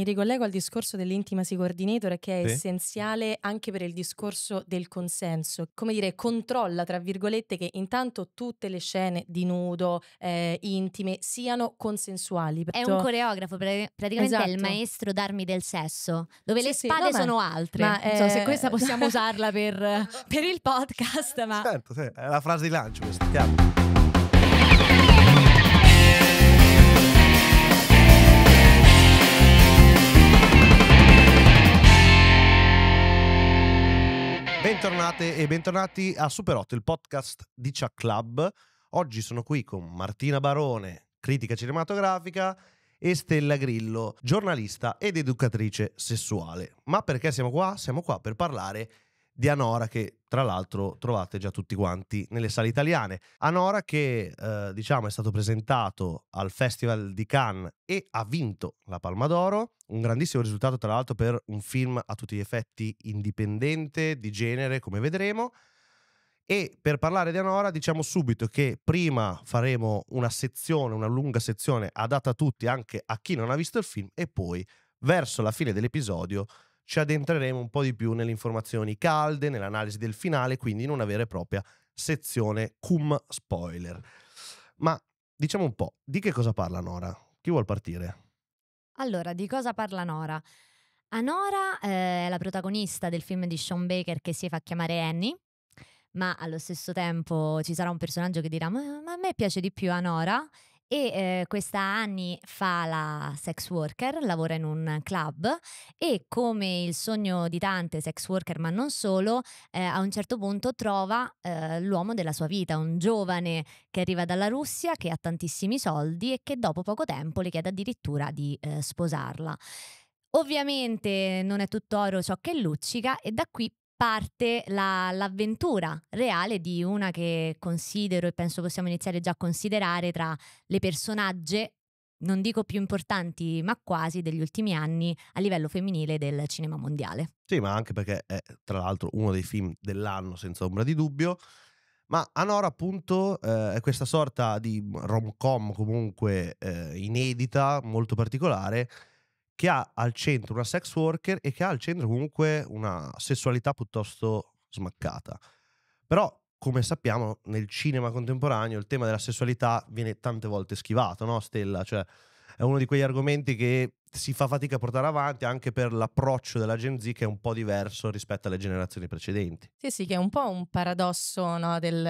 mi ricollego al discorso dell'intimacy coordinator che è sì. essenziale anche per il discorso del consenso. Come dire, controlla, tra virgolette, che intanto tutte le scene di nudo, eh, intime, siano consensuali. È un coreografo, praticamente esatto. è il esatto. maestro d'armi del sesso, dove sì, le spade sì, no, sono ma, altre. Ma, eh, so, se eh, questa possiamo usarla per, per, il podcast, ma... Certo, sì, è la frase di lancio questa, chiaro. Bentornate e bentornati a Super 8, il podcast di Chuck Club. Oggi sono qui con Martina Barone, critica cinematografica, e Stella Grillo, giornalista ed educatrice sessuale. Ma perché siamo qua? Siamo qua per parlare di Anora che tra l'altro trovate già tutti quanti nelle sale italiane. Anora che eh, diciamo è stato presentato al Festival di Cannes e ha vinto la Palma d'Oro, un grandissimo risultato tra l'altro per un film a tutti gli effetti indipendente, di genere come vedremo. E per parlare di Anora diciamo subito che prima faremo una sezione, una lunga sezione adatta a tutti, anche a chi non ha visto il film, e poi verso la fine dell'episodio ci addentreremo un po' di più nelle informazioni calde, nell'analisi del finale, quindi in una vera e propria sezione cum spoiler. Ma diciamo un po', di che cosa parla Nora? Chi vuol partire? Allora, di cosa parla Nora? Anora eh, è la protagonista del film di Sean Baker che si fa chiamare Annie, ma allo stesso tempo ci sarà un personaggio che dirà ma, ma a me piace di più Anora e eh, questa Anni fa la sex worker, lavora in un club e come il sogno di tante sex worker, ma non solo, eh, a un certo punto trova eh, l'uomo della sua vita, un giovane che arriva dalla Russia, che ha tantissimi soldi e che dopo poco tempo le chiede addirittura di eh, sposarla. Ovviamente non è tutto oro ciò che luccica e da qui parte la, l'avventura reale di una che considero e penso possiamo iniziare già a considerare tra le personaggi, non dico più importanti, ma quasi degli ultimi anni a livello femminile del cinema mondiale. Sì, ma anche perché è tra l'altro uno dei film dell'anno, senza ombra di dubbio. Ma Anora, appunto, eh, è questa sorta di rom-com comunque eh, inedita, molto particolare, che ha al centro una sex worker e che ha al centro comunque una sessualità piuttosto smaccata. Però, come sappiamo, nel cinema contemporaneo il tema della sessualità viene tante volte schivato, no Stella? Cioè, è uno di quegli argomenti che si fa fatica a portare avanti anche per l'approccio della Gen Z che è un po' diverso rispetto alle generazioni precedenti. Sì, sì, che è un po' un paradosso no, del,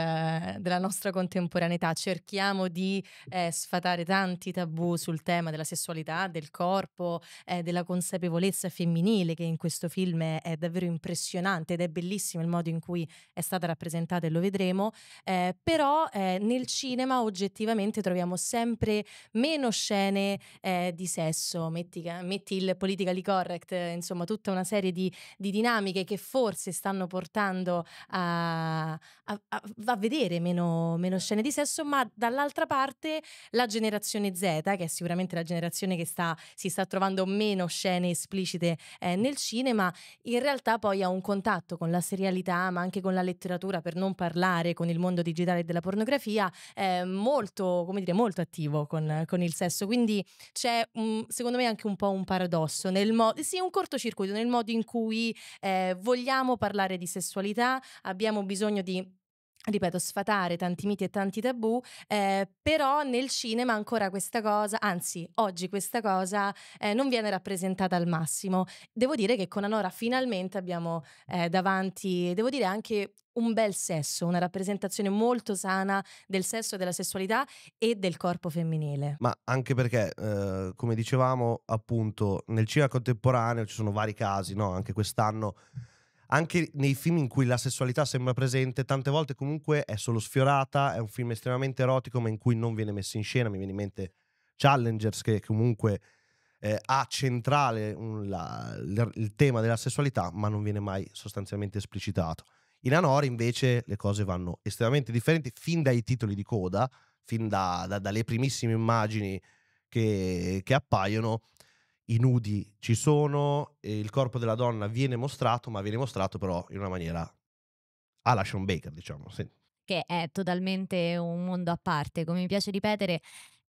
della nostra contemporaneità. Cerchiamo di eh, sfatare tanti tabù sul tema della sessualità, del corpo, eh, della consapevolezza femminile, che in questo film è, davvero impressionante ed è bellissimo il modo in cui è stata rappresentata e lo vedremo. Eh, però eh, nel cinema oggettivamente troviamo sempre meno scene eh, di sesso politica, metti il politically correct, insomma tutta una serie di, di dinamiche che forse stanno portando a, a, a vedere meno, meno, scene di sesso, ma dall'altra parte la generazione Z, che è sicuramente la generazione che sta, si sta trovando meno scene esplicite eh, nel cinema, in realtà poi ha un contatto con la serialità, ma anche con la letteratura, per non parlare con il mondo digitale della pornografia, eh, molto, come dire, molto attivo con, con il sesso. Quindi c'è, um, secondo me, anche anche un po' un paradosso, nel modo, sì, un cortocircuito nel modo in cui eh, vogliamo parlare di sessualità, abbiamo bisogno di ripeto, sfatare tanti miti e tanti tabù, eh, però nel cinema ancora questa cosa, anzi oggi questa cosa eh, non viene rappresentata al massimo. Devo dire che con Anora finalmente abbiamo eh, davanti, devo dire anche un bel sesso, una rappresentazione molto sana del sesso, della sessualità e del corpo femminile. Ma anche perché, eh, come dicevamo, appunto, nel cinema contemporaneo ci sono vari casi, no? Anche quest'anno anche nei film in cui la sessualità sembra presente, tante volte comunque è solo sfiorata, è un film estremamente erotico ma in cui non viene messo in scena, mi viene in mente Challengers che comunque eh, ha centrale un, la, il tema della sessualità ma non viene mai sostanzialmente esplicitato. In Anori invece le cose vanno estremamente differenti fin dai titoli di coda, fin da, da, dalle primissime immagini che, che appaiono i nudi ci sono, il corpo della donna viene mostrato, ma viene mostrato però in una maniera alla Sean Baker, diciamo. Sì. Che è totalmente un mondo a parte, come mi piace ripetere,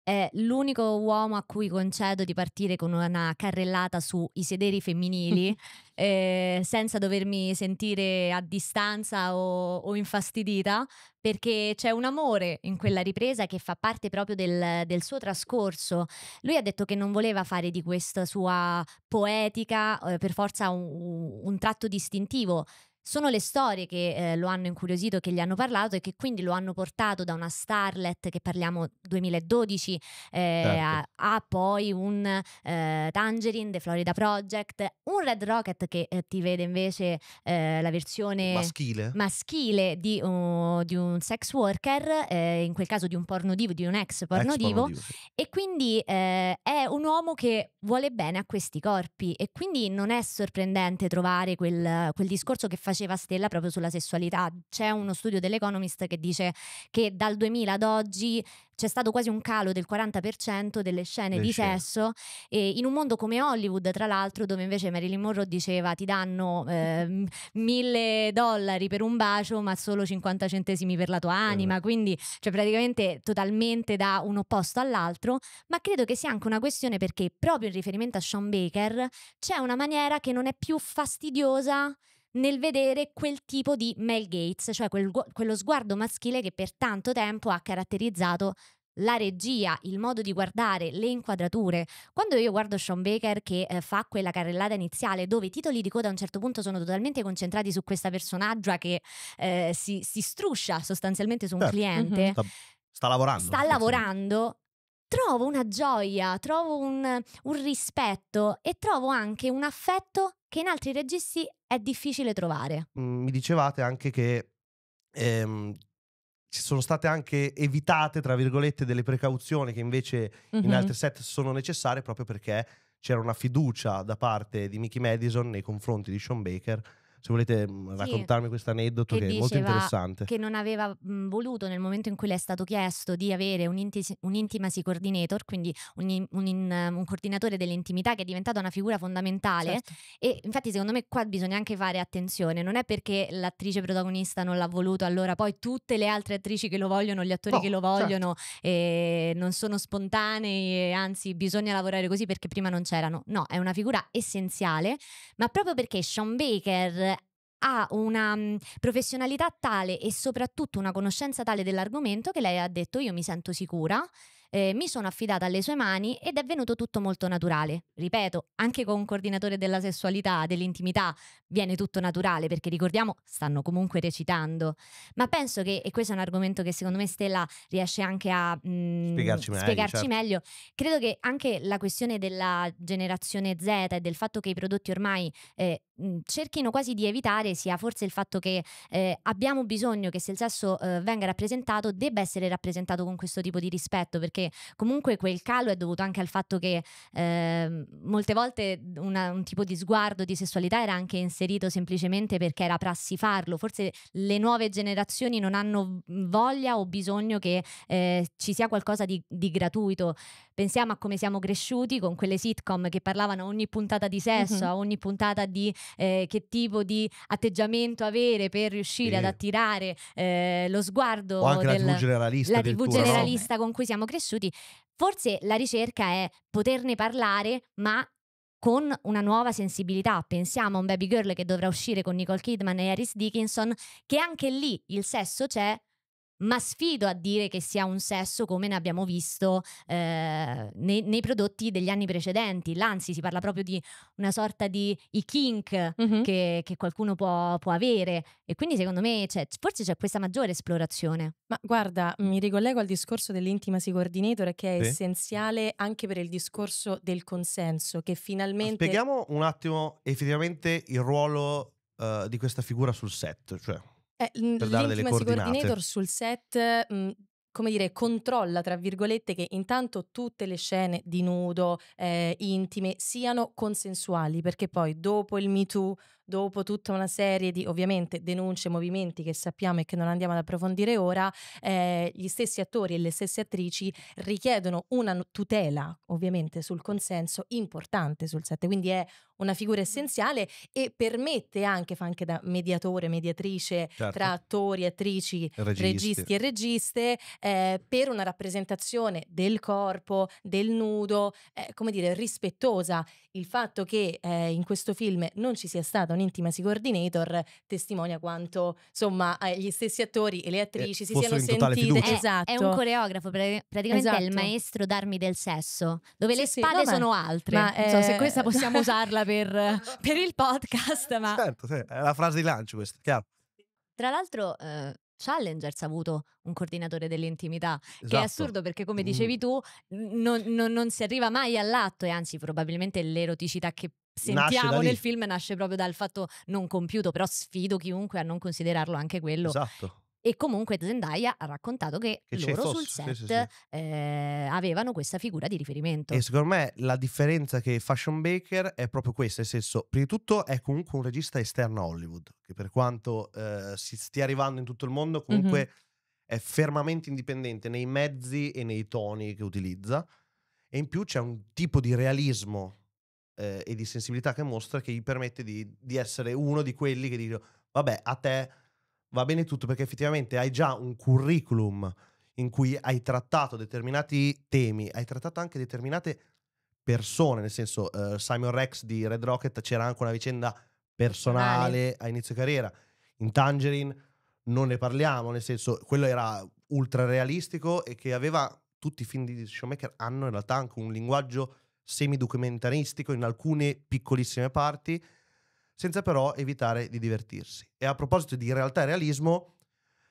è l'unico uomo a cui concedo di partire con una carrellata sui sederi femminili eh, senza dovermi sentire a distanza o, o, infastidita perché c'è un amore in quella ripresa che fa parte proprio del, del suo trascorso. Lui ha detto che non voleva fare di questa sua poetica eh, per forza un, un tratto distintivo, sono le storie che eh, lo hanno incuriosito, che gli hanno parlato e che quindi lo hanno portato da una starlet che parliamo 2012 eh, certo. a, a, poi un eh, Tangerine, The Florida Project, un Red Rocket che eh, ti vede invece eh, la versione maschile, maschile di, uh, di, un sex worker, eh, in quel caso di un porno divo, di un ex porno divo e quindi è un uomo che vuole bene a questi corpi e quindi non è sorprendente trovare quel, quel discorso che fa faceva Stella proprio sulla sessualità. C'è uno studio dell'Economist che dice che dal 2000 ad oggi c'è stato quasi un calo del 40% delle scene Le eh, di scene. sesso e in un mondo come Hollywood, tra l'altro, dove invece Marilyn Monroe diceva ti danno eh, mille dollari per un bacio ma solo 50 centesimi per la tua anima, eh. quindi cioè, praticamente totalmente da un opposto all'altro, ma credo che sia anche una questione perché proprio in riferimento a Sean Baker c'è una maniera che non è più fastidiosa nel vedere quel tipo di Mel Gates, cioè quel, quello sguardo maschile che per tanto tempo ha caratterizzato la regia, il modo di guardare, le inquadrature. Quando io guardo Sean Baker che eh, fa quella carrellata iniziale dove i titoli di coda a un certo punto sono totalmente concentrati su questa personaggia che eh, si, si, struscia sostanzialmente su un certo. Mhm, cliente. Mm-hmm. Sta, sta, lavorando. Sta lavorando. Trovo una gioia, trovo un, un rispetto e trovo anche un affetto che in altri registi è difficile trovare. Mm, mi dicevate anche che ehm, ci sono state anche evitate, tra virgolette, delle precauzioni che invece mm-hmm. in altri set sono necessarie proprio perché c'era una fiducia da parte di Mickey Madison nei confronti di Sean Baker se volete mm, sì, raccontarmi questo aneddoto che, che è molto interessante. Che non aveva mm, voluto nel momento in cui le è stato chiesto di avere un, inti- un intimacy coordinator, quindi un, un, un, coordinatore dell'intimità che è diventata una figura fondamentale. Certo. E infatti secondo me qua bisogna anche fare attenzione, non è perché l'attrice protagonista non l'ha voluto, allora poi tutte le altre attrici che lo vogliono, gli attori oh, che lo vogliono, certo. eh, non sono spontanei, anzi bisogna lavorare così perché prima non c'erano. No, è una figura essenziale, ma proprio perché Sean Baker ha una mhmm, professionalità tale e soprattutto una conoscenza tale dell'argomento che lei ha detto io mi sento sicura, eh, mi sono affidata alle sue mani ed è venuto tutto molto naturale. Ripeto, anche con un coordinatore della sessualità, dell'intimità, viene tutto naturale perché ricordiamo stanno comunque recitando. Ma penso che, e questo è un argomento che secondo me Stella riesce anche a mh, mhmm, spiegarci, meglio, spiegarci certo. meglio, credo che anche la questione della generazione Z e del fatto che i prodotti ormai... Eh, Mhmm, cerchino quasi di evitare sia forse il fatto che eh, abbiamo bisogno che se il sesso eh, venga rappresentato debba essere rappresentato con questo tipo di rispetto perché comunque quel calo è dovuto anche al fatto che eh, molte volte una, un tipo di sguardo di sessualità era anche inserito semplicemente perché era prassi farlo forse le nuove generazioni non hanno voglia o bisogno che ehm, ci sia qualcosa di, di, gratuito pensiamo a come siamo cresciuti con quelle sitcom che parlavano ogni puntata di sesso mm-hmm. a ogni puntata di eh, che tipo di atteggiamento avere per riuscire ad attirare eh, lo sguardo o anche del, la TV generalista, la TV generalista con cui siamo cresciuti. Forse la ricerca è poterne parlare, ma con una nuova sensibilità. Pensiamo a un baby girl che dovrà uscire con Nicole Kidman e Harris Dickinson, che anche lì il sesso c'è, ma sfido a dire che sia un sesso come ne abbiamo visto eh, nei, nei, prodotti degli anni precedenti. L'anzi, si parla proprio di una sorta di i kink mm-hmm. che, che, qualcuno può, può, avere. E quindi, secondo me, c'è, forse c'è questa maggiore esplorazione. Ma guarda, mi ricollego al discorso dell'intimacy coordinator che è sì. essenziale anche per il discorso del consenso, che finalmente. Spieghiamo un attimo effettivamente il ruolo uh, di questa figura sul set. Cioè eh, l'intimacy coordinator sul set, mh, mhmm, come dire, controlla, tra virgolette, che intanto tutte le scene di nudo, eh, intime, siano consensuali, perché poi dopo il Me Too, dopo tutta una serie di ovviamente denunce, movimenti che sappiamo e che non andiamo ad approfondire ora, eh, gli stessi attori e le stesse attrici richiedono una tutela ovviamente sul consenso importante sul set, quindi è una figura essenziale e permette anche, fa anche da mediatore, mediatrice certo. tra attori, attrici, registi, registi e registe, eh, per una rappresentazione del corpo, del nudo, eh, come dire, rispettosa. Il fatto che eh, in questo film non ci sia stata un intimacy coordinator testimonia quanto insomma eh, gli stessi attori e le eh, attrici eh, si siano sentite è, esatto. Eh, è un esatto. coreografo praticamente esatto. è il esatto. maestro d'armi del sesso dove sì, le sì, spade no, sono altre ma eh... so, se questa possiamo usarla per, per, il podcast ma certo sì, è la frase di lancio questa chiaro tra l'altro eh... Challengers ha avuto un coordinatore dell'intimità, esatto. che è esatto. assurdo perché come dicevi tu non, non, non si arriva mai all'atto e anzi probabilmente l'eroticità che sentiamo nel film nasce proprio dal fatto non compiuto, però sfido chiunque a non considerarlo anche quello. Esatto. E comunque Zendaya ha raccontato che, che loro fosse, sul set sì, sì, sì. Eh, avevano questa figura di riferimento. E secondo me la differenza che Fashion Baker è proprio questa, nel senso, prima di tutto è comunque un regista esterno a Hollywood, che per quanto eh, si stia arrivando in tutto il mondo, comunque mm-hmm. è fermamente indipendente eh, e di sensibilità che mostra che gli permette di, di essere uno di quelli che dice vabbè a te va bene tutto perché effettivamente hai già un curriculum in cui hai trattato determinati temi, hai trattato anche determinate persone, nel senso uh, Simon Rex di Red Rocket c'era anche una vicenda personale a inizio carriera, in Tangerine non ne parliamo, nel senso quello era ultra realistico e che aveva tutti i film di Showmaker hanno in realtà anche un linguaggio semi-documentaristico in alcune piccolissime parti, senza però evitare di divertirsi. E a proposito di realtà e realismo,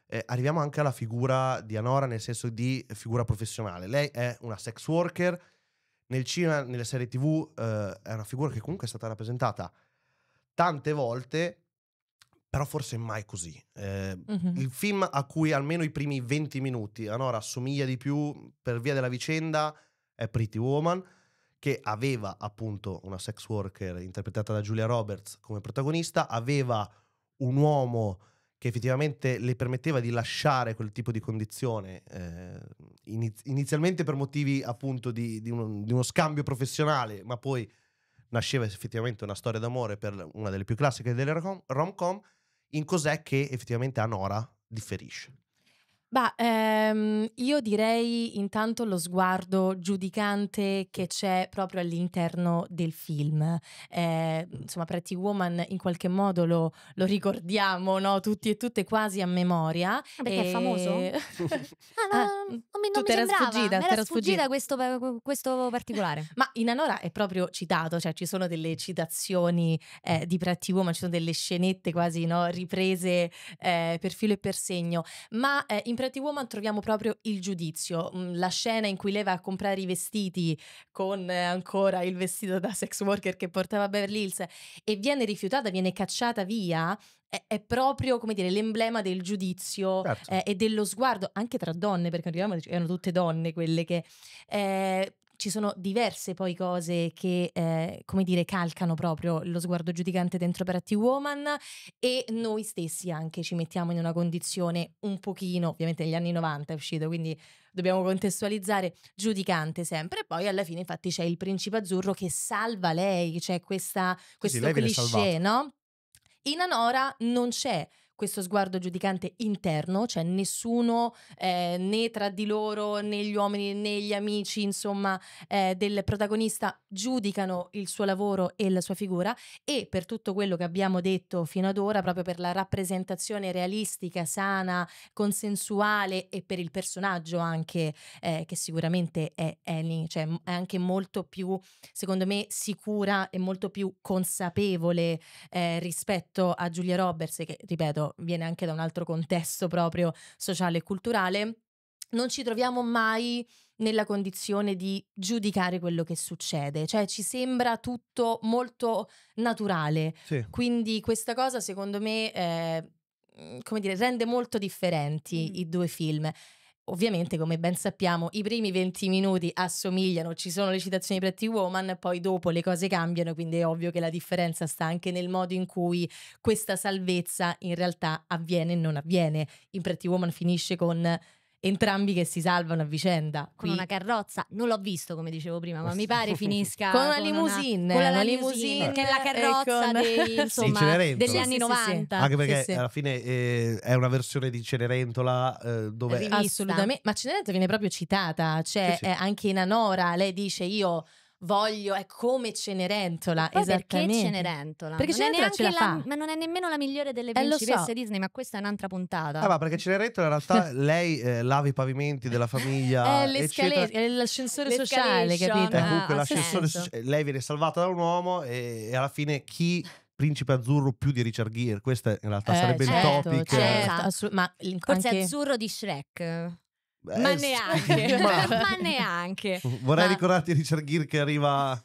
eh, arriviamo anche alla figura di Anora, nel senso di figura professionale. Lei è una sex worker, nel cinema, nelle serie tv, eh, è una figura che comunque è stata rappresentata tante volte, però forse mai così. Eh, mm-hmm. Il film a cui almeno i primi 20 minuti Anora assomiglia di più per via della vicenda è Pretty Woman, che aveva appunto una sex worker interpretata da Julia Roberts come protagonista, aveva un uomo che effettivamente le permetteva di lasciare quel tipo di condizione, eh, inizialmente per motivi appunto di, di, uno, di, uno, scambio professionale, ma poi nasceva effettivamente una storia d'amore per una delle più classiche delle rom-com, in cos'è che effettivamente a Nora differisce. Bah, ehm, io direi intanto lo sguardo giudicante che c'è proprio all'interno del film. Eh, insomma, Pretty Woman in qualche modo lo, lo ricordiamo, no? Tutti e tutte quasi a memoria. Ah, perché e... è famoso? ah, no, ah, non mi, non mi sembrava, sfuggita, era, era sfuggita, questo, eh, questo, particolare. Ma in Anora è proprio citato, cioè ci sono delle citazioni eh, di Pretty Woman, ci sono delle scenette quasi no? riprese eh, per filo e per segno, ma eh, in Pretty Woman troviamo proprio il giudizio, mm, la scena in cui lei va a comprare i vestiti con eh, ancora il vestito da sex worker che portava Beverly Hills e viene rifiutata, viene cacciata via, è, è proprio come dire l'emblema del giudizio certo. eh, e dello sguardo anche tra donne, perché erano tutte donne quelle che eh, ci sono diverse poi cose che, eh, come dire, calcano proprio lo sguardo giudicante dentro per Woman e noi stessi anche ci mettiamo in una condizione un pochino, ovviamente negli anni 90 è uscito, quindi dobbiamo contestualizzare, giudicante sempre. E poi alla fine infatti c'è il principe azzurro che salva lei, c'è cioè questo sì, cliché, no? In Anora non c'è questo sguardo giudicante interno, cioè nessuno eh, né tra di loro né gli uomini né gli amici, insomma, eh, del protagonista giudicano il suo lavoro e la sua figura e per tutto quello che abbiamo detto fino ad ora, proprio per la rappresentazione realistica, sana, consensuale e per il personaggio anche eh, che sicuramente è Annie, cioè è anche molto più, secondo me, sicura e molto più consapevole eh, rispetto a Giulia Roberts che, ripeto, viene anche da un altro contesto proprio sociale e culturale, non ci troviamo mai nella condizione di giudicare quello che succede, cioè ci sembra tutto molto naturale. Sì. Quindi questa cosa secondo me eh, mhmm, come dire, rende molto differenti mm. i due film. Ovviamente, come ben sappiamo, i primi 20 minuti assomigliano, ci sono le citazioni di Pretty Woman, poi dopo le cose cambiano, quindi è ovvio che la differenza sta anche nel modo in cui questa salvezza in realtà avviene e non avviene. In Pretty Woman finisce con entrambi che si salvano a vicenda. Con Qui. una carrozza, non l'ho visto come dicevo prima, ma mi pare finisca con una con limousine, una, con la, la limousine, che è la carrozza con... dei, insomma, sì, degli sì, anni sì, 90. Anche perché alla fine eh, è una versione di Cenerentola eh, dove Rivista. assolutamente, ma Cenerentola viene proprio citata, cioè anche in Anora lei dice io voglio, è come Cenerentola. Poi esattamente. Perché Cenerentola? Perché non Cenerentola ce la, la fa. ma non è nemmeno la migliore delle eh, principesse eh, so. Disney, ma questa è un'altra puntata. Ah, ma perché Cenerentola in realtà lei eh, lava i pavimenti della famiglia. Eh, è, scale- l'ascensore sociale, capito? È eh, comunque ah, l'ascensore sociale. Lei viene salvata da un uomo e, e alla fine chi principe azzurro più di Richard Gere. Questo in realtà eh, sarebbe certo, il topic. Certo, eh. assu- ma Forse anche... azzurro di Shrek. Eh, ma neanche, ma... ma... neanche. Vorrei ma... ricordarti Richard Gere che arriva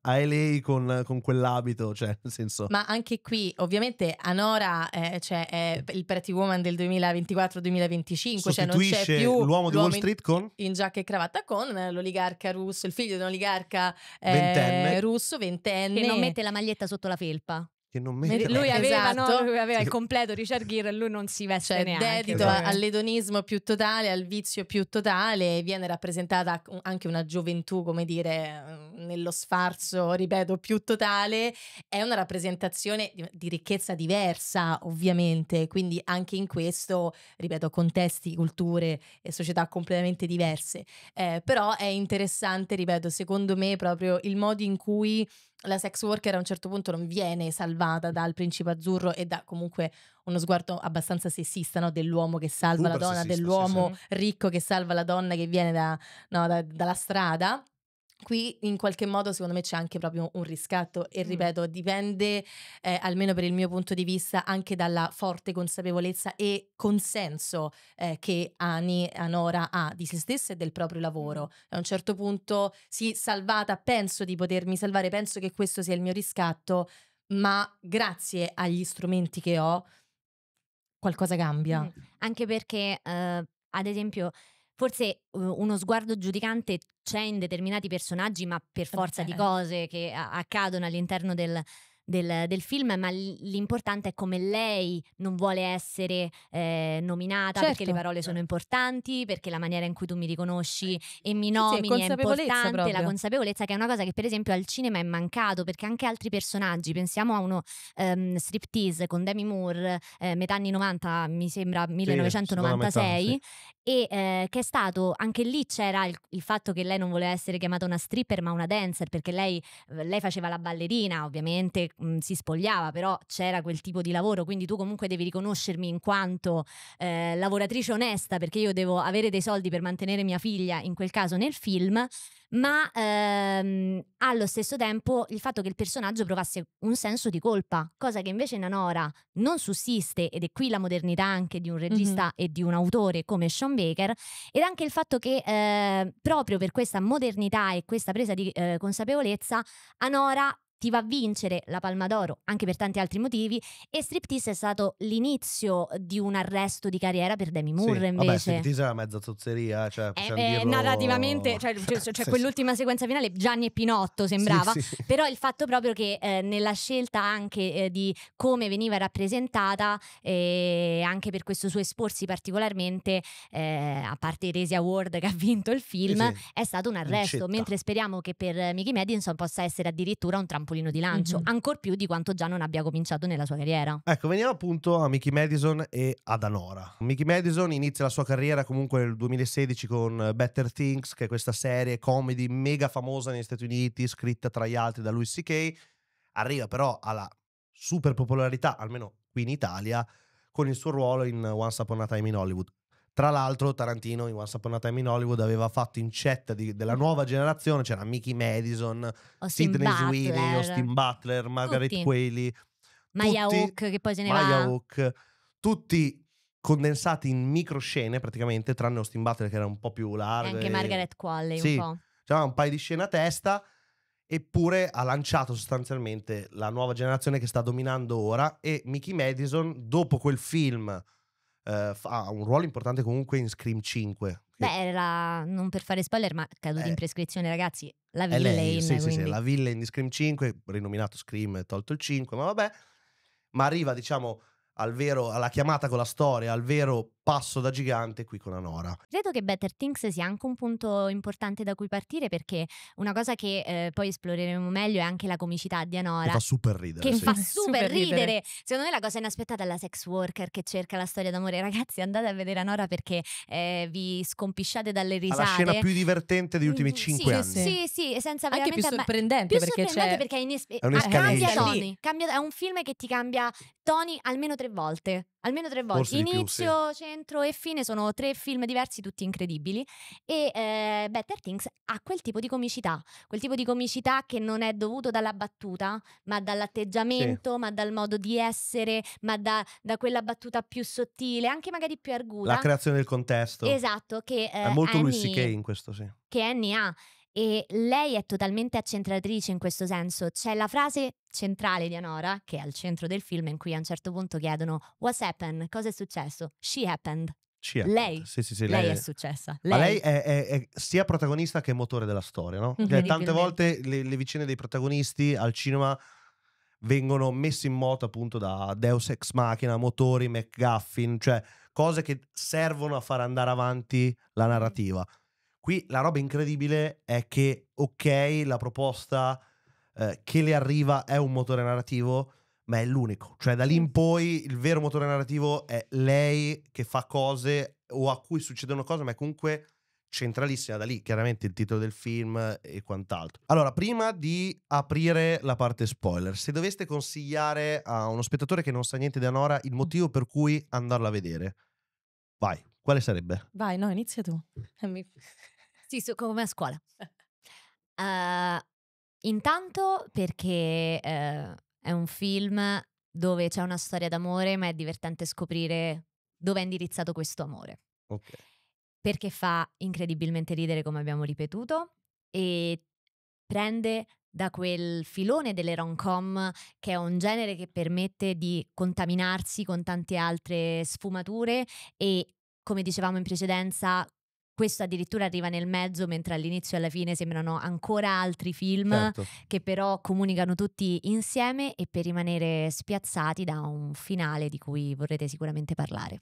a LA con, con, quell'abito, cioè nel senso. Ma anche qui, ovviamente, Anora eh, cioè, è il Pretty Woman del 2024-2025, cioè non c'è più l'uomo, l'uomo di Wall Street in, con in giacca e cravatta con eh, l'oligarca russo, il figlio di un oligarca eh, ventenne. russo, ventenne, che non mette la maglietta sotto la felpa che non mette lui, la... esatto. lui aveva il completo Richard Gere e lui non si veste cioè, neanche dedito esatto. all'edonismo più totale al vizio più totale viene rappresentata anche una gioventù come dire eh, nello sfarzo ripeto più totale è una rappresentazione di, di ricchezza diversa ovviamente quindi anche in questo ripeto contesti culture e società completamente diverse eh, però è interessante ripeto secondo me proprio il modo in cui la sex worker a un certo punto non viene salvata dal principe azzurro e da comunque uno sguardo abbastanza sessista no? dell'uomo che salva Uber la donna, sessista, dell'uomo sì, sì. ricco che salva la donna che viene da, no, da, dalla strada. Qui in qualche modo secondo me c'è anche proprio un riscatto e ripeto dipende eh, almeno per il mio punto di vista anche dalla forte consapevolezza e consenso eh, che Ani Anora ha di se stessa e del proprio lavoro. A un certo punto sì, salvata, penso di potermi salvare, penso che questo sia il mio riscatto, ma grazie agli strumenti che ho qualcosa cambia. Mm. Anche perché eh, ad esempio forse uhm, uno sguardo giudicante c'è in determinati personaggi, ma per forza di cose che accadono all'interno del, del, del film, ma l'importante è come lei non vuole essere eh, nominata, certo. perché le certo. parole sono importanti, perché la maniera in cui tu mi riconosci eh, e mi nomini sì, sì, è importante, proprio. la consapevolezza che è una cosa che per esempio al cinema è mancato, perché anche altri personaggi, pensiamo a uno um, striptease con Demi Moore, eh, metà anni 90, mi sembra 1996, sì, e eh, che è stato, anche lì c'era il, il, fatto che lei non voleva essere chiamata una stripper ma una dancer, perché lei, eh, lei faceva la ballerina ovviamente mh, si spogliava, però c'era quel tipo di lavoro, quindi tu comunque devi riconoscermi in quanto eh, lavoratrice onesta perché io devo avere dei soldi per mantenere mia figlia, in quel caso nel film, ma ehm, allo stesso tempo il fatto che il personaggio provasse un senso di colpa, cosa che invece in Anora non sussiste ed è qui la modernità anche di un regista mm-hmm. e di un autore come Sean Baker ed anche il fatto che eh, proprio per questa modernità e questa presa di eh, consapevolezza Anora ti va a vincere la Palma d'Oro anche per tanti altri motivi e Striptease è stato l'inizio di un arresto di carriera per Demi Moore sì, invece. Vabbè, Striptease è mezza tozzeria eh, cioè eh, dirlo... narrativamente, cioè, cioè, cioè sì, quell'ultima sì. sequenza finale Gianni e Pinotto sembrava, però il fatto proprio che eh, nella scelta anche eh, di come veniva rappresentata eh, anche per questo suo esporsi particolarmente eh, a parte Resi Award che ha vinto il film, è stato un arresto, mentre speriamo che per Mickey Madison possa essere addirittura un trampolino trampolino di lancio, mm-hmm. ancor più di quanto già non abbia cominciato nella sua carriera. Ecco, veniamo appunto a Mickey Madison e ad Anora. Mickey Madison inizia la sua carriera comunque nel 2016 con Better Things, che è questa serie comedy mega famosa negli Stati Uniti, scritta tra gli altri da Louis C.K. Arriva però alla super popolarità, almeno qui in Italia, con il suo ruolo in Once Upon a Time in Hollywood. Tra l'altro Tarantino in Once Upon a Time in Hollywood aveva fatto incetta di, della mm. nuova generazione, c'era Mickey Madison, Austin Sidney Butler. Sweeney, Austin Butler, Margaret Tutti. Quayle, Maya Hook, che poi se Maya va. tutti condensati in microscene praticamente, tranne Austin Butler che era un po' più largo. E anche Margaret Qualley sì, un po'. C'era un paio di scene a testa, eppure ha lanciato sostanzialmente la nuova generazione che sta dominando ora e Mickey Madison, dopo quel film eh, ha un ruolo importante comunque in Scream 5. Beh, era non per fare spoiler, ma caduto eh, in prescrizione, ragazzi. La eh, villain. Lei, sì, quindi. sì, sì, la villain di Scream 5, rinominato Scream, tolto il 5, ma vabbè. Ma arriva, diciamo, al vero, alla chiamata con la storia, al vero passo da gigante qui con Anora. Credo che Better Things sia anche un punto importante da cui partire perché una cosa che eh, poi esploreremo meglio è anche la comicità di Anora. Che fa super ridere. Che sì. fa super, super ridere. ridere. Secondo me la cosa inaspettata è la sex worker che cerca la storia d'amore. Ragazzi andate a vedere Anora perché eh, vi scompisciate dalle risate. È la scena più divertente degli ultimi 5 mm, sì, anni. Sì, sì, senza anche più sorprendente. Più perché sorprendente perché, è, ines- è un cambia toni. Cambia, è un film che ti cambia toni almeno tre volte. Almeno tre volte. Forse Inizio, più, sì. Centro e Fine sono tre film diversi, tutti incredibili. E eh, Better Things ha quel tipo di comicità, quel tipo di comicità che non è dovuto dalla battuta, ma dall'atteggiamento, sì. ma dal modo di essere, ma da, da, quella battuta più sottile, anche magari più arguta. La creazione del contesto. Esatto, che eh, è molto Annie, Louis C.K. in questo, sì. Che Annie ha. E lei è totalmente accentratrice in questo senso. C'è la frase centrale di Anora, che è al centro del film, in cui a un certo punto chiedono What's happened? Cosa è successo? She happened. Lei, sì, sì, sì, lei, lei è successa. Lei... Ma lei è, è, è, sia protagonista che motore della storia, no? mm Tante volte le, le vicende dei protagonisti al cinema vengono messe in moto appunto da Deus Ex Machina, motori, McGuffin, cioè cose che servono a far andare avanti la mm. narrativa. Qui la roba incredibile è che, ok, la proposta eh, che le arriva è un motore narrativo, ma è l'unico. Cioè da lì in poi il vero motore narrativo è lei che fa cose o a cui succedono cose, ma è comunque centralissima da lì, chiaramente il titolo del film e quant'altro. Allora, prima di aprire la parte spoiler, se doveste consigliare a uno spettatore che non sa niente di Anora il motivo per cui andarla a vedere, vai, quale sarebbe? Vai, no, inizia tu. Sì, so, come a scuola. Uh, intanto perché uh, è un film dove c'è una storia d'amore, ma è divertente scoprire dove è indirizzato questo amore. Okay. Perché fa incredibilmente ridere, come abbiamo ripetuto, e prende da quel filone delle rom-com che è un genere che permette di contaminarsi con tante altre sfumature e come dicevamo in precedenza questo addirittura arriva nel mezzo, mentre all'inizio e alla fine sembrano ancora altri film certo. che però comunicano tutti insieme e per rimanere spiazzati da un finale di cui vorrete sicuramente parlare.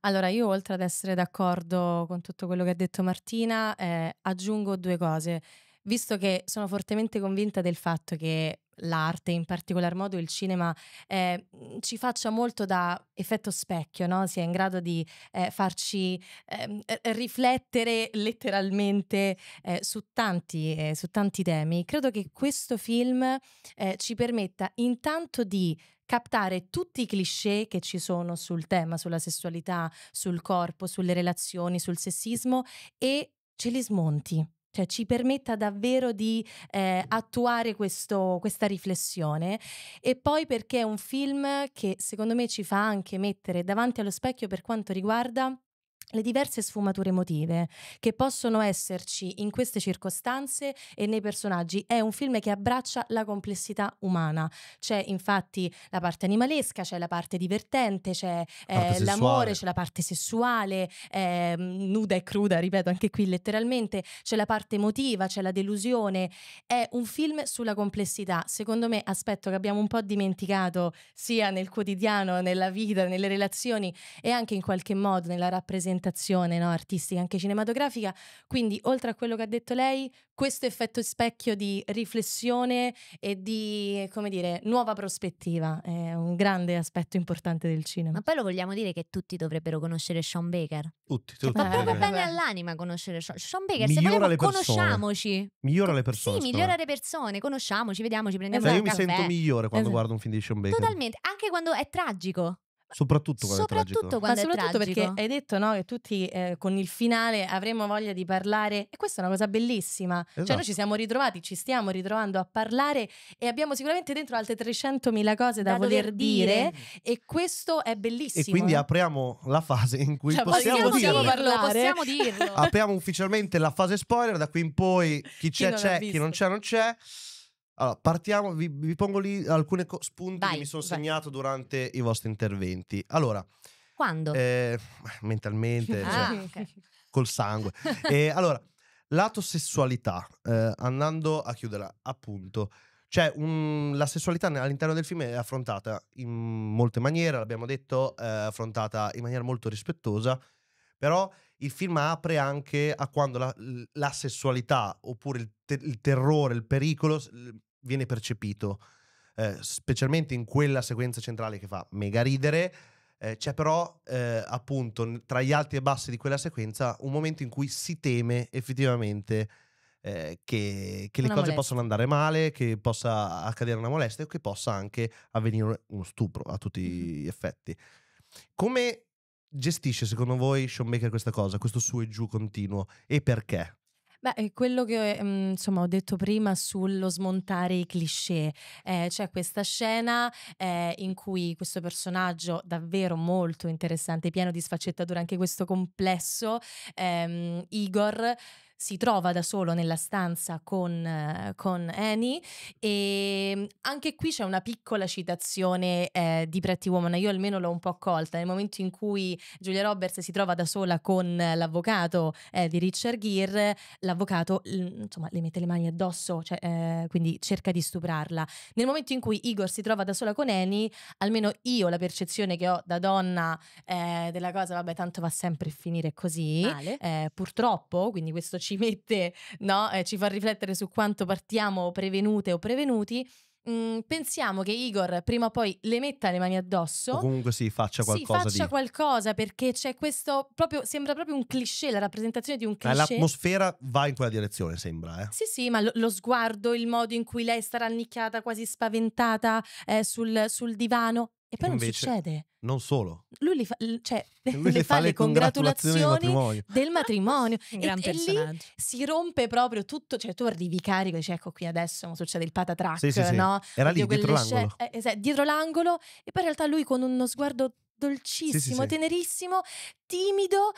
Allora, io oltre ad essere d'accordo con tutto quello che ha detto Martina, eh, aggiungo due cose visto che sono fortemente convinta del fatto che l'arte, in particolar modo il cinema, eh, ci faccia molto da effetto specchio, no? sia in grado di eh, farci eh, riflettere letteralmente eh, su tanti, eh, su, tanti, temi. Credo che questo film eh, ci permetta intanto di captare tutti i cliché che ci sono sul tema, sulla sessualità, sul corpo, sulle relazioni, sul sessismo e ce li smonti cioè ci permetta davvero di eh, attuare questo, questa riflessione e poi perché è un film che secondo me ci fa anche mettere davanti allo specchio per quanto riguarda le diverse sfumature emotive che possono esserci in queste circostanze e nei personaggi. È un film che abbraccia la complessità umana. C'è infatti la parte animalesca, c'è la parte divertente, c'è eh, l'amore, c'è la parte sessuale, eh, nuda e cruda, ripeto anche qui letteralmente, c'è la parte emotiva, c'è la delusione. È un film sulla complessità. Secondo me, aspetto che abbiamo un po' dimenticato sia nel quotidiano, nella vita, nelle relazioni e anche in qualche modo nella rappresentazione rappresentazione no, artistica, anche cinematografica. Quindi, oltre a quello che ha detto lei, questo effetto specchio di riflessione e di, come dire, nuova prospettiva è un grande aspetto importante del cinema. Ma poi lo vogliamo dire che tutti dovrebbero conoscere Sean Baker? Tutti, tutti. Ma proprio eh, bene eh. all'anima conoscere Sean, Baker. Migliora se vogliamo, conosciamoci. Migliora le persone. Sì, migliora le persone, conosciamoci, vediamoci, prendiamoci. esatto. un Io mi sento migliore quando esatto. guardo un film di Sean Baker. Totalmente, anche quando è tragico. Soprattutto quando soprattutto è tragico. Quando Ma è tragico. perché hai detto no, che tutti eh, con il finale avremo voglia di parlare e questa è una cosa bellissima. Esatto. Cioè noi ci esatto. siamo ritrovati, ci stiamo ritrovando a parlare e abbiamo sicuramente dentro altre 300.000 cose da, da voler dire, dire, e questo è bellissimo. E quindi apriamo la fase in cui cioè, possiamo, possiamo, dirlo, dirlo, possiamo dirlo. apriamo ufficialmente la fase spoiler, da qui in poi chi c'è chi c'è, chi non c'è non c'è. Allora, partiamo, vi, vi pongo lì alcuni co- spunti vai, che mi sono segnato durante i vostri interventi. Allora, quando? Eh, mentalmente, ah, cioè, okay. col sangue. eh, allora, lato sessualità, eh, andando a chiuderla, appunto. Cioè, un, la sessualità all'interno del film è affrontata in molte maniere, l'abbiamo detto, è affrontata in maniera molto rispettosa, però il film apre anche a quando la, la sessualità oppure il, te- il, terrore, il pericolo viene percepito, eh, specialmente in quella sequenza centrale che fa mega ridere. Eh, c'è però eh, appunto tra gli alti e bassi di quella sequenza un momento in cui si teme effettivamente eh, che, che le cose molestia. possano andare male, che possa accadere una molestia o che possa anche avvenire uno stupro a tutti gli effetti. Come gestisce secondo voi Showmaker questa cosa, questo su e giù continuo e perché? Beh, quello che mhmm, insomma ho detto prima sullo smontare i cliché, eh, c'è questa scena eh, in cui questo personaggio davvero molto interessante, pieno di sfaccettature, anche questo complesso, ehm, Igor si trova da solo nella stanza con, eh, con Annie e ehm, anche qui c'è una piccola citazione eh, di Pretty Woman, io almeno l'ho un po' accolta, nel momento in cui Giulia Roberts si trova da sola con eh, l'avvocato eh, di Richard Gere, l'avvocato insomma le mette le mani addosso, cioè, eh, quindi cerca di stuprarla. Nel momento in cui Igor si trova da sola con Annie, almeno io la percezione che ho da donna eh, della cosa, vabbè tanto va sempre a finire così, purtroppo, quindi questo ci mette, no? eh, ci fa riflettere su quanto partiamo prevenute o prevenuti. Mm, pensiamo che Igor prima o poi le metta le mani addosso. O comunque si faccia qualcosa. Si faccia di... qualcosa perché c'è questo. Proprio, sembra proprio un cliché, la rappresentazione di un cliché. l'atmosfera va in quella direzione, sembra. Eh? Sì, sì, ma lo, lo, sguardo, il modo in cui lei sarà annicchiata, quasi spaventata eh, sul, sul divano. E poi Invece... non succede. Non solo. Lui, fa, cioè, Lui le fa, le, congratulazioni, del matrimonio. Del matrimonio. e, e si rompe proprio tutto. Cioè, tu arrivi carico e dici, ecco qui adesso succede il patatrack, sì, sì, sì. no? Era lì dietro l'angolo. Eh, esatto, dietro l'angolo. E poi in realtà lui con uno sguardo dolcissimo, tenerissimo, timido,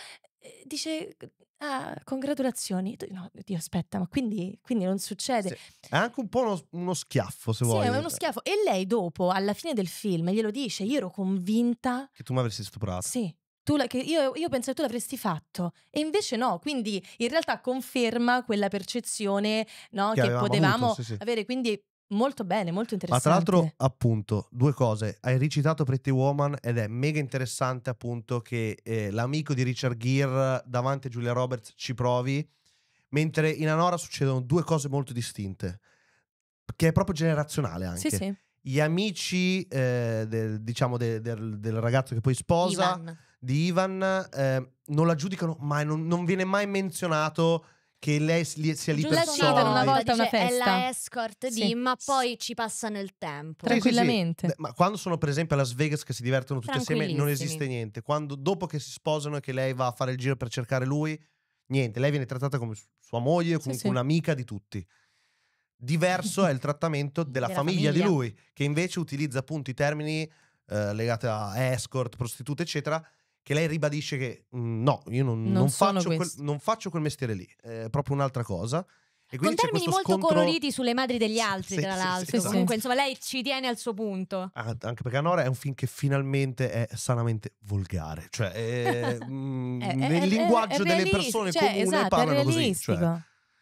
dice ah, congratulazioni no Dio aspetta ma quindi, quindi non succede sì. è anche un po' uno, uno schiaffo se sì, vuoi è uno cioè. schiaffo e lei dopo alla fine del film glielo dice io ero convinta che tu mi avresti stuprato sì la, io, io penso che tu l'avresti fatto e invece no, quindi in realtà conferma quella percezione no, che, che potevamo avuto, sì, sì. avere, quindi Molto bene, molto interessante. Ma tra l'altro, appunto, due cose. Hai recitato Pretty Woman ed è mega interessante, appunto, che eh, l'amico di Richard Gere davanti a Julia Roberts ci provi, mentre in Anora succedono due cose molto distinte, che è proprio generazionale anche. Sì, sì. Gli amici, eh, del, diciamo, de, del, del, ragazzo che poi sposa, Ivan. di Ivan, eh, non la giudicano mai, non, non viene mai menzionato che lei sia lì per soldi. una volta una festa. È la escort sì. di, ma poi ci passano il tempo. Tranquillamente. Sì, sì, ma quando sono per esempio a Las Vegas che si divertono tutti assieme non esiste niente. Quando, dopo che si sposano e che lei va a fare il giro per cercare lui, niente. Lei viene trattata come sua moglie, comunque un'amica di tutti. Diverso è il trattamento della, della famiglia, famiglia, di lui, che invece utilizza appunto i termini eh, legati a escort, prostitute, eccetera, che lei ribadisce che mm, no, io non, non, non, faccio quel, non, faccio quel, mestiere lì, è proprio un'altra cosa. E Con termini molto scontro... coloriti sulle madri degli altri, sì, tra sì, l'altro. Sì, esatto. Comunque, insomma, lei ci tiene al suo punto. Ah, anche perché Anora è un film che finalmente è sanamente volgare. Cioè, è, mh, mm, è, nel è, linguaggio delle persone cioè, comuni esatto, parlano così. Cioè,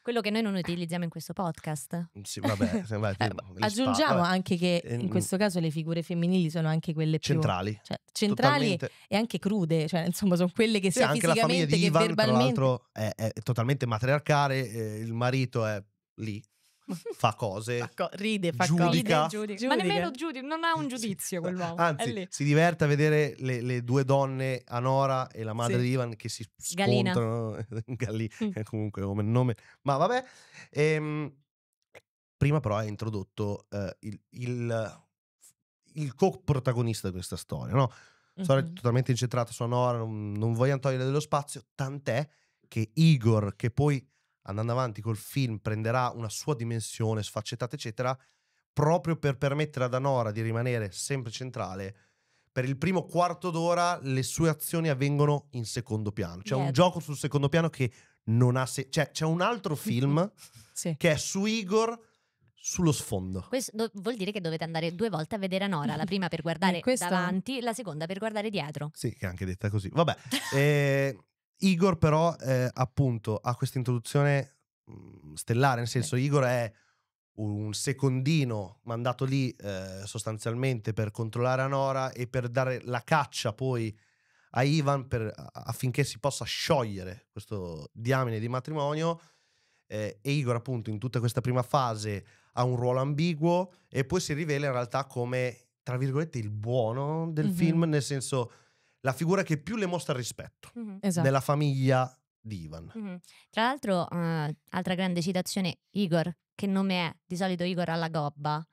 quello che noi non utilizziamo in questo podcast. Mm, sì, vabbè, vai, eh, aggiungiamo vabbè. anche che in ehm, questo caso le figure femminili sono anche quelle centrali. più cioè, centrali, totalmente. e anche crude, cioè insomma sono quelle che sì, sia fisicamente di Ivan, verbalmente. Tra l'altro è, è totalmente matriarcale, eh, il marito è lì fa cose, fa co- ride, fa giudica, Ride, giudica. Ma nemmeno giudica, non ha un giudizio sì. quell'uomo. Anzi, si diverte a vedere le, le, due donne, Anora e la madre sì. di Ivan, che si scontrano. Eh, gallina. Gallina, mm. eh, comunque come nome. Ma vabbè. Ehm, prima però ha introdotto eh, il, il, il co-protagonista di questa storia, no? Storia mm-hmm. totalmente incentrata su Anora, non, non vogliamo togliere dello spazio, tant'è che Igor, che poi andando avanti col film prenderà una sua dimensione sfaccettata, eccetera, proprio per permettere ad Anora di rimanere sempre centrale. Per il primo quarto d'ora le sue azioni avvengono in secondo piano. C'è yeah. un gioco sul secondo piano che non ha... Se- cioè, c'è un altro film sì. che è su Igor sullo sfondo. Questo vuol dire che dovete andare due volte a vedere Anora, la prima per guardare Questa... davanti, la seconda per guardare dietro. Sì, che è anche detta così. Vabbè, eh, Igor però eh, appunto ha questa introduzione mm, stellare, nel senso Igor è un secondino mandato lì eh, sostanzialmente per controllare Anora e per dare la caccia poi a Ivan per, affinché si possa sciogliere questo diamine di matrimonio eh, e Igor appunto in tutta questa prima fase ha un ruolo ambiguo e poi si rivela in realtà come tra virgolette il buono del mm -hmm. film nel senso la figura che più le mostra rispetto mm-hmm. esatto. nella famiglia di Ivan. Mm-hmm. Tra l'altro, uh, altra grande citazione, Igor, che nome è? Di solito Igor alla gobba.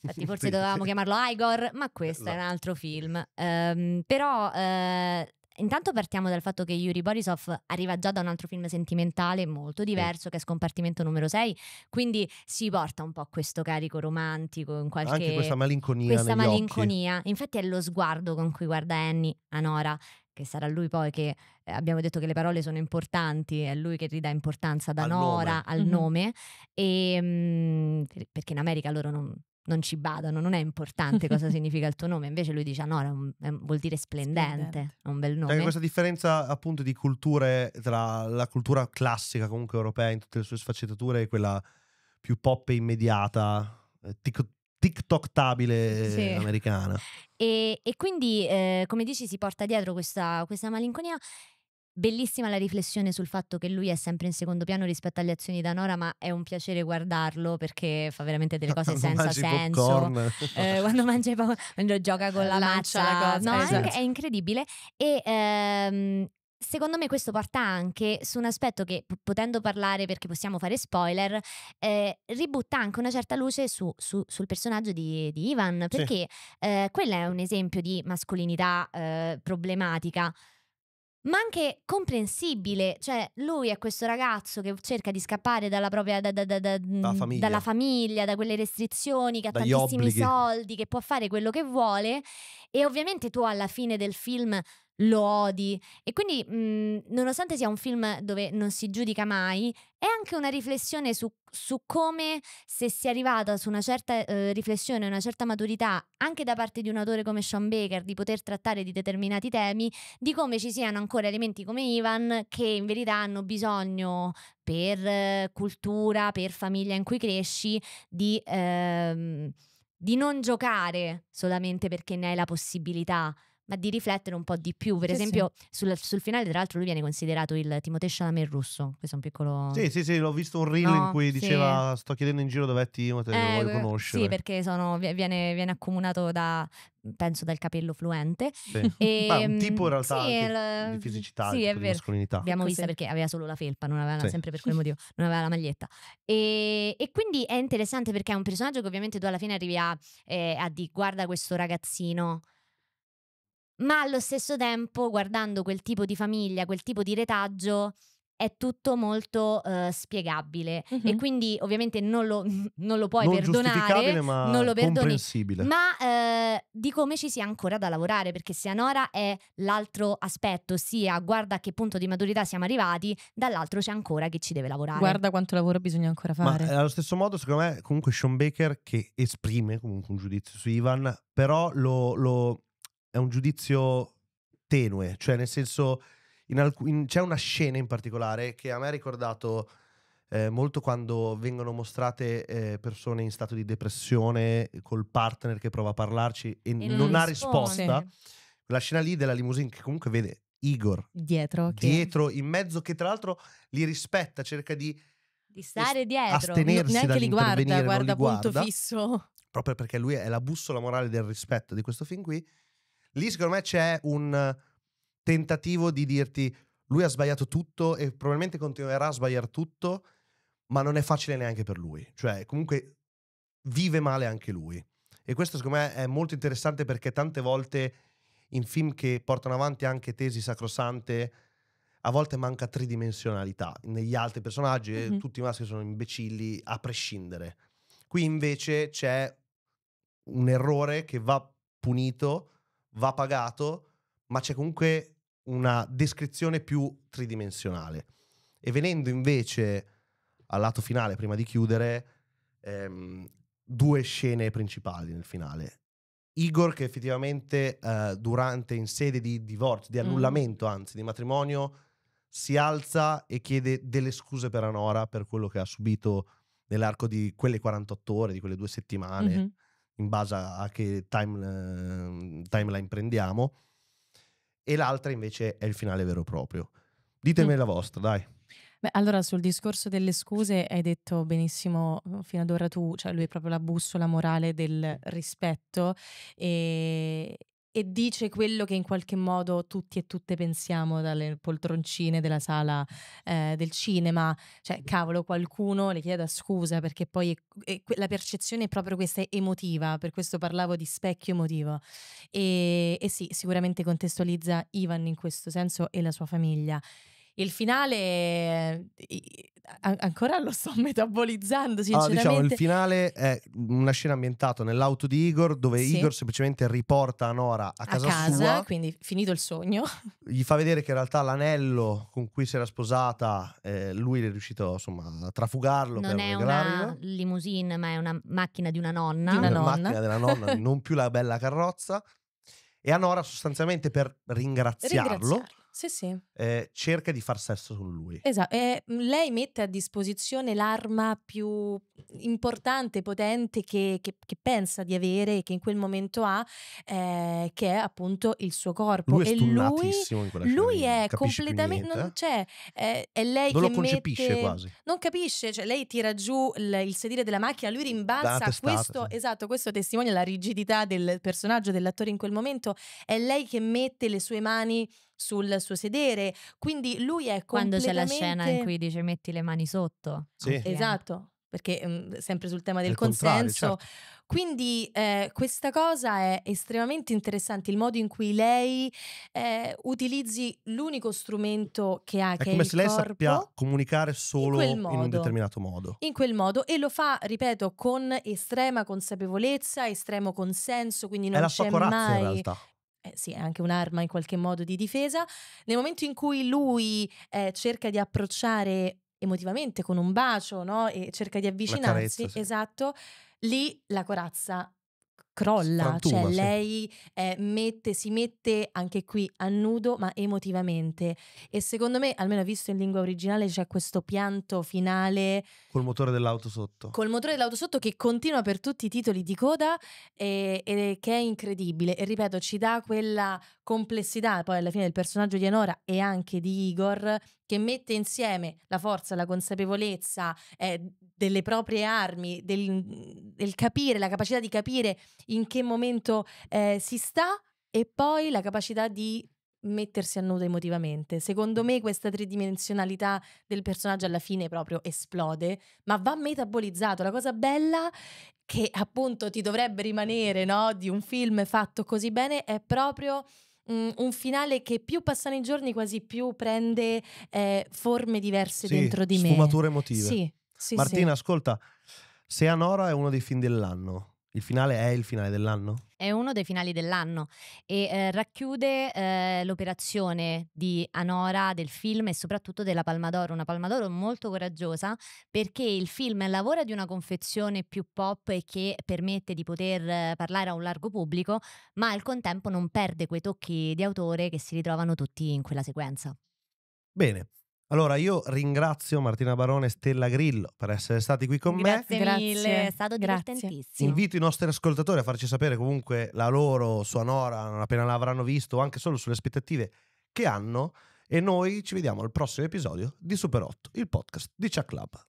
Infatti, forse dovevamo chiamarlo Igor, ma questo no. è un esatto. altro film. Um, però uh, Intanto partiamo dal fatto che Yuri Borisov arriva già da un altro film sentimentale molto diverso, sì. che è Scompartimento numero 6, quindi si porta un po' questo carico romantico, in qualche... anche questa malinconia. Questa malinconia. Occhi. Infatti è lo sguardo con cui guarda Annie a Nora che sarà lui poi che eh, abbiamo detto che le parole sono importanti, è lui che ridà importanza da al Nora nome. al mm-hmm. nome, e, ehm, mh, perché in America loro non, non ci badano, non è importante cosa significa il tuo nome, invece lui dice ah, no, un, è, vuol dire splendente, splendente, è un bel nome. C'è questa differenza appunto di culture tra la cultura classica comunque europea in tutte le sue sfaccettature e quella più pop e immediata, eh, tic- TikTok-tabile sì. americana. E, e quindi, eh, come dici, si porta dietro questa, questa malinconia Bellissima la riflessione sul fatto che lui è sempre in secondo piano rispetto alle azioni da Nora, ma è un piacere guardarlo perché fa veramente delle cose senza senso. Eh, quando mangia i popcorn, quando gioca con la Lancia mazza, no, esatto. è incredibile. E ehm, secondo me questo porta anche su un aspetto che, potendo parlare perché possiamo fare spoiler, eh, ributta anche una certa luce su, su, sul personaggio di, di Ivan, perché sì. eh, quello è un esempio di mascolinità eh, problematica ma anche comprensibile, cioè lui è questo ragazzo che cerca di scappare dalla propria da, da, da, da famiglia. dalla famiglia, da quelle restrizioni, che ha Dagli tantissimi obblighi. soldi, che può fare quello che vuole e ovviamente tu alla fine del film lo odi. E quindi, mh, mhmm, nonostante sia un film dove non si giudica mai, è anche una riflessione su, su come se si è arrivata su una certa eh, riflessione, una certa maturità, anche da parte di un autore come Sean Baker, di poter trattare di determinati temi, di come ci siano ancora elementi come Ivan che in verità hanno bisogno per eh, cultura, per famiglia in cui cresci, di... Ehm, di non giocare solamente perché ne hai la possibilità, ma di riflettere un po' di più. Per sì, esempio, sì. Sul, sul, finale, tra l'altro, lui viene considerato il Timothée Chalamet russo. Questo è un piccolo. Sì, sì, sì, l'ho visto un reel no, in cui diceva: sì. Sto chiedendo in giro dov'è Timothée, eh, lo voglio conoscere. Sì, perché sono, viene, viene, accomunato da. Penso dal capello fluente. E, Beh, un tipo in mm, realtà sì, di, di fisicità, sì, è di mascolinità. Abbiamo visto perché aveva solo la felpa, non aveva sempre per quel motivo, non aveva la maglietta. E, e, quindi è interessante perché è un personaggio che ovviamente tu alla fine arrivi a, eh, a di guarda questo ragazzino ma allo stesso tempo guardando quel tipo di famiglia, quel tipo di retaggio, è tutto molto uh, spiegabile uh-huh. e quindi ovviamente non lo, non lo puoi non perdonare, ma non lo perdoni, ma uh, di come ci sia ancora da lavorare perché se Sianora è l'altro aspetto, ossia guarda a che punto di maturità siamo arrivati, dall'altro c'è ancora che ci deve lavorare. Guarda quanto lavoro bisogna ancora fare. Ma, eh, allo stesso modo secondo me comunque Sean Baker che esprime comunque un giudizio su Ivan, però lo, lo è un giudizio tenue, cioè nel senso in alc- in, c'è una scena in particolare che a me ha ricordato eh, molto quando vengono mostrate eh, persone in stato di depressione col partner che prova a parlarci e, e non, non ha risposta. La scena lì della limousine che comunque vede Igor dietro, okay. dietro in mezzo che tra l'altro li rispetta, cerca di di stare dietro, astenersi neanche li guarda, guarda, li guarda punto fisso. Proprio perché lui è la bussola morale del rispetto di questo film qui. Lì secondo me c'è un tentativo di dirti lui ha sbagliato tutto e probabilmente continuerà a sbagliare tutto, ma non è facile neanche per lui. Cioè, comunque vive male anche lui. E questo secondo me è molto interessante perché tante volte in film che portano avanti anche tesi sacrosante a volte manca tridimensionalità. Negli altri personaggi mm-hmm. tutti i maschi sono imbecilli a prescindere. Qui invece c'è un errore che va punito va pagato, ma c'è comunque una descrizione più tridimensionale. E venendo invece al lato finale, prima di chiudere, ehm, due scene principali nel finale. Igor che effettivamente eh, durante in sede di divorzio, di mm. annullamento mm. anzi, di matrimonio, si alza e chiede delle scuse per Anora per quello che ha subito nell'arco di quelle 48 ore, di quelle due settimane. Mm-hmm in base a che time, timeline prendiamo, e l'altra invece è il finale vero e proprio. Mm. Ditemi mm. la vostra, dai. Beh, allora sul discorso delle scuse hai detto benissimo mm, fino ad ora tu, cioè lui è proprio la bussola morale del rispetto e, e dice quello che in qualche modo tutti e tutte pensiamo dalle poltroncine della sala eh, del cinema, cioè cavolo qualcuno le chieda scusa perché poi è, è, la percezione è proprio questa emotiva, per questo parlavo di specchio emotivo e, e sì, sicuramente contestualizza Ivan in questo senso e la sua famiglia il finale ancora lo sto metabolizzando sinceramente. Allora, diciamo, il finale è una scena ambientata nell'auto di Igor dove sì. Igor semplicemente riporta Nora a casa, a casa sua, quindi finito il sogno. Gli fa vedere che in realtà l'anello con cui si era sposata eh, lui è riuscito insomma a trafugarlo non è regalarlo. una limousine ma è una macchina di una nonna. Di una, una nonna. macchina della nonna, non più la bella carrozza. E a Nora sostanzialmente per ringraziarlo. ringraziarlo sì, sì. Eh, cerca di far sesso su lui. Esatto. Eh, mhmm, lei mette a disposizione l'arma più importante, potente che, che, che pensa di avere e che in quel momento ha, eh, che è appunto il suo corpo. Lui è e lui, in quella lui è completamente. Non, cioè, eh? è, eh, è lei non che. lo concepisce mette, quasi. Non capisce, cioè, lei tira giù il, il sedile della macchina, lui rimbalza. Testata, questo, sì. esatto, questo testimonia la rigidità del personaggio, dell'attore in quel momento. È lei che mette le sue mani sul suo sedere. Quindi lui è Quando completamente... Quando c'è la scena in cui dice metti le mani sotto. Sì. Eh. Esatto perché mh, mm, sempre sul tema del, del consenso. Certo. Quindi eh, questa cosa è estremamente interessante, il modo in cui lei eh, utilizzi l'unico strumento che ha, è che come è se lei sappia comunicare solo in, modo, in, un determinato modo. In quel modo e lo fa, ripeto, con estrema consapevolezza, estremo consenso, quindi non è la c'è sua corazza, mai in realtà eh sì, è anche un'arma in qualche modo di difesa, nel momento in cui lui eh, cerca di approcciare emotivamente con un bacio no? e cerca di avvicinarsi, carezza, sì. esatto, lì la corazza crolla, Strantuma, cioè lei eh, mette, si mette anche qui a nudo ma emotivamente e secondo me, almeno visto in lingua originale, c'è questo pianto finale col motore dell'auto sotto. Col motore dell'auto sotto che continua per tutti i titoli di coda e, e che è incredibile e ripeto ci dà quella complessità poi alla fine del personaggio di Enora e anche di Igor che mette insieme la forza, la consapevolezza eh, delle proprie armi, del, del capire, la capacità di capire in che momento eh, si sta e poi la capacità di mettersi a nudo emotivamente. Secondo mm. me questa tridimensionalità del personaggio alla fine proprio esplode, ma va metabolizzato. La cosa bella che appunto ti dovrebbe rimanere no, di un film fatto così bene è proprio mh, mm, un finale che più passano i giorni quasi più prende eh, forme diverse sì, dentro di me. Sfumature emotive. Sì. Sì, Martina, sì. ascolta, Se Anora è uno dei film dell'anno. Il finale è il finale dell'anno? È uno dei finali dell'anno e eh, racchiude eh, l'operazione di Anora del film e soprattutto della Palmadoro, una Palmadoro molto coraggiosa perché il film lavora di una confezione più pop e che permette di poter eh, parlare a un largo pubblico, ma al contempo non perde quei tocchi di autore che si ritrovano tutti in quella sequenza. Bene, allora, io ringrazio Martina Barone e Stella Grillo per essere stati qui con Grazie me. Grazie mille, è stato Grazie. divertentissimo. Invito i nostri ascoltatori a farci sapere comunque la loro sonora, appena l'avranno visto, anche solo sulle aspettative che hanno. E noi ci vediamo al prossimo episodio di Super 8, il podcast di Chuck Club.